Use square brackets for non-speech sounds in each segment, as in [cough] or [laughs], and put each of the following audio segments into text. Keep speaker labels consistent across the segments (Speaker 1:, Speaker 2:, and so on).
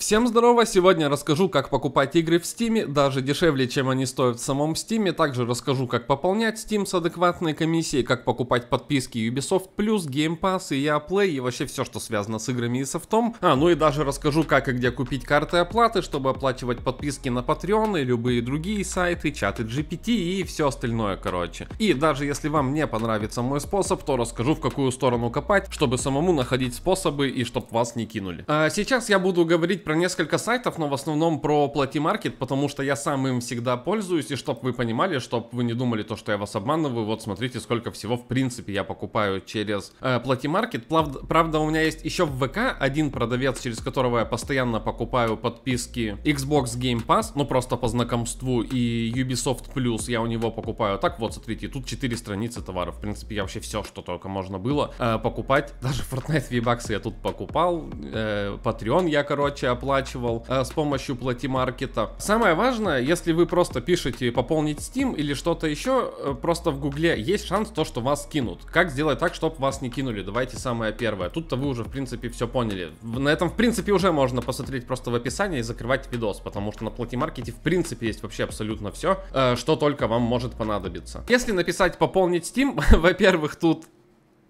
Speaker 1: Всем здорово, сегодня расскажу как покупать игры в Стиме, даже дешевле чем они стоят в самом Стиме. также расскажу как пополнять Стим с адекватной комиссией, как покупать подписки Ubisoft+, Game Pass и Play и вообще все, что связано с играми и софтом. А, ну и даже расскажу как и где купить карты оплаты, чтобы оплачивать подписки на Patreon и любые другие сайты, чаты GPT и все остальное короче. И даже если вам не понравится мой способ, то расскажу в какую сторону копать, чтобы самому находить способы и чтоб вас не кинули. А сейчас я буду говорить про несколько сайтов, но в основном про плати маркет, потому что я сам им всегда пользуюсь, и чтобы вы понимали, чтобы вы не думали то, что я вас обманываю, вот смотрите, сколько всего в принципе я покупаю через э, платимаркет. Правда, правда, у меня есть еще в ВК один продавец, через которого я постоянно покупаю подписки Xbox Game Pass, ну просто по знакомству, и Ubisoft Plus я у него покупаю. Так вот, смотрите, тут 4 страницы товаров, в принципе, я вообще все, что только можно было э, покупать, даже Fortnite V-баксы я тут покупал, э, Patreon я, короче, оплачивал э, с помощью платимаркета. Самое важное, если вы просто пишете пополнить Steam или что-то еще, э, просто в гугле есть шанс то, что вас кинут. Как сделать так, чтобы вас не кинули? Давайте самое первое. Тут-то вы уже в принципе все поняли. На этом в принципе уже можно посмотреть просто в описании и закрывать видос, потому что на платимаркете в принципе есть вообще абсолютно все, э, что только вам может понадобиться. Если написать пополнить Steam, [laughs] во-первых, тут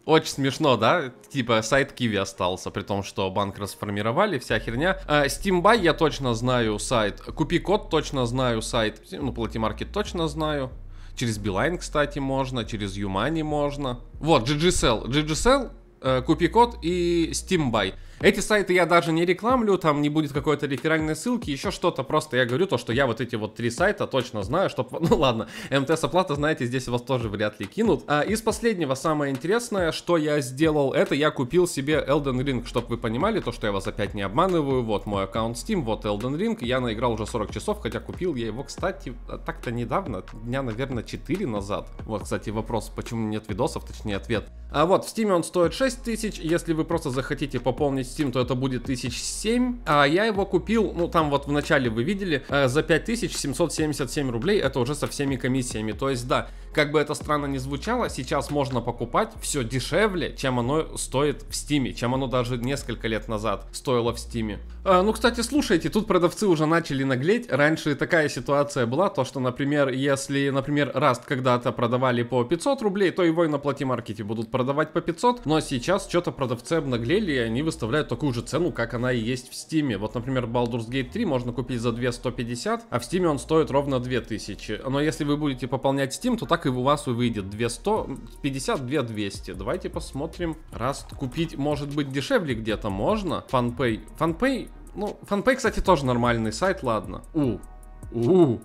Speaker 1: очень смешно, да? Типа сайт Киви остался, при том, что банк расформировали, вся херня. А, Steam Buy я точно знаю сайт, Купи Код точно знаю сайт, ну, Плати Market точно знаю. Через Билайн, кстати, можно, через Юмани можно. Вот, GGSell. GGSell Э, Купикод и Steambuy. Эти сайты я даже не рекламлю, там не будет какой-то реферальной ссылки, еще что-то. Просто я говорю то, что я вот эти вот три сайта точно знаю, что... [laughs] Ну ладно, МТС-оплата, знаете, здесь вас тоже вряд ли кинут. А из последнего самое интересное, что я сделал, это я купил себе Elden Ring, чтобы вы понимали то, что я вас опять не обманываю. Вот мой аккаунт Steam, вот Elden Ring. Я наиграл уже 40 часов, хотя купил я его, кстати, так-то недавно, дня, наверное, 4 назад. Вот, кстати, вопрос, почему нет видосов, точнее, ответ. А вот, в Steam он стоит 6 тысяч, если вы просто захотите пополнить Steam, то это будет 1007. А я его купил, ну там вот в начале вы видели, э, за 5777 рублей, это уже со всеми комиссиями. То есть да, как бы это странно не звучало, сейчас можно покупать все дешевле, чем оно стоит в Steam, чем оно даже несколько лет назад стоило в Steam. А, ну, кстати, слушайте, тут продавцы уже начали наглеть. Раньше такая ситуация была, то что, например, если, например, Rust когда-то продавали по 500 рублей, то его и на маркете будут продавать продавать по 500, но сейчас что-то продавцы обнаглели, и они выставляют такую же цену, как она и есть в Steam. Вот, например, Baldur's Gate 3 можно купить за 2150, а в Steam он стоит ровно 2000. Но если вы будете пополнять Steam, то так и у вас и выйдет 250, 2200. Давайте посмотрим. Раз купить может быть дешевле где-то можно. Фанпей. Фанпей ну, фанпей, кстати, тоже нормальный сайт, ладно. У, у,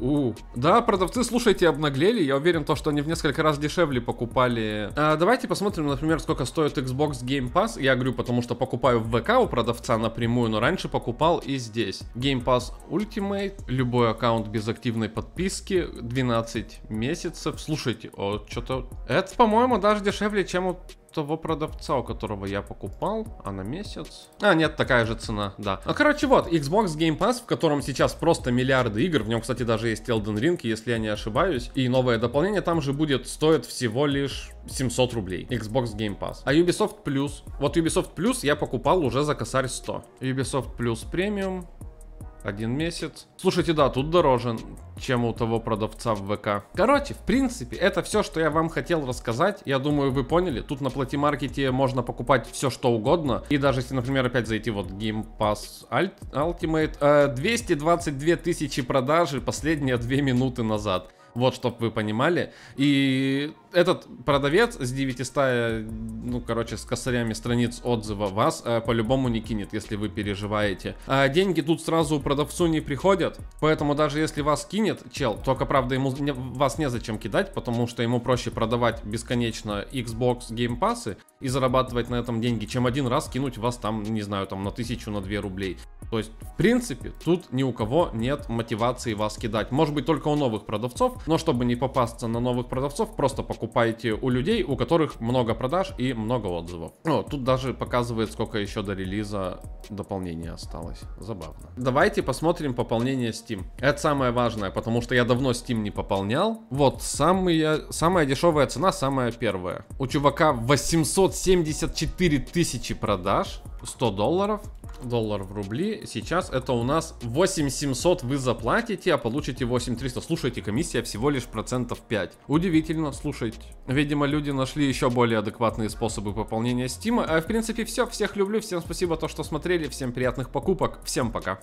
Speaker 1: у, да, продавцы, слушайте, обнаглели. Я уверен, то, что они в несколько раз дешевле покупали. А, давайте посмотрим, например, сколько стоит Xbox Game Pass. Я говорю, потому что покупаю в ВК у продавца напрямую, но раньше покупал и здесь. Game Pass Ultimate, любой аккаунт без активной подписки, 12 месяцев. Слушайте, о, что-то... Это, по-моему, даже дешевле, чем у того продавца, у которого я покупал, а на месяц... А, нет, такая же цена, да. А, короче, вот, Xbox Game Pass, в котором сейчас просто миллиарды игр, в нем, кстати, даже есть Elden Ring, если я не ошибаюсь, и новое дополнение там же будет, стоит всего лишь 700 рублей. Xbox Game Pass. А Ubisoft Plus? Вот Ubisoft Plus я покупал уже за косарь 100. Ubisoft Plus Premium один месяц. Слушайте, да, тут дороже, чем у того продавца в ВК. Короче, в принципе, это все, что я вам хотел рассказать. Я думаю, вы поняли. Тут на платимаркете можно покупать все, что угодно. И даже если, например, опять зайти вот Game Pass Ultimate, 222 э, тысячи продажи последние 2 минуты назад. Вот, чтобы вы понимали. И этот продавец с 900, ну, короче, с косарями страниц отзыва вас э, по-любому не кинет, если вы переживаете. А деньги тут сразу продавцу не приходят, поэтому даже если вас кинет чел, только, правда, ему не, вас незачем кидать, потому что ему проще продавать бесконечно Xbox Game Pass и зарабатывать на этом деньги, чем один раз кинуть вас там, не знаю, там на тысячу, на две рублей. То есть, в принципе, тут ни у кого нет мотивации вас кидать. Может быть, только у новых продавцов, но чтобы не попасться на новых продавцов, просто покупайте у людей, у которых много продаж и много отзывов. О, тут даже показывает, сколько еще до релиза дополнения осталось. Забавно. Давайте посмотрим пополнение Steam. Это самое важное, потому что я давно Steam не пополнял. Вот, самые, самая дешевая цена, самая первая. У чувака 874 тысячи продаж. 100 долларов, доллар в рубли. Сейчас это у нас 8700 вы заплатите, а получите 8300. Слушайте, комиссия всего лишь процентов 5. Удивительно, слушайте. Видимо, люди нашли еще более адекватные способы пополнения стима. А в принципе все. Всех люблю, всем спасибо, то, что смотрели. Всем приятных покупок. Всем пока.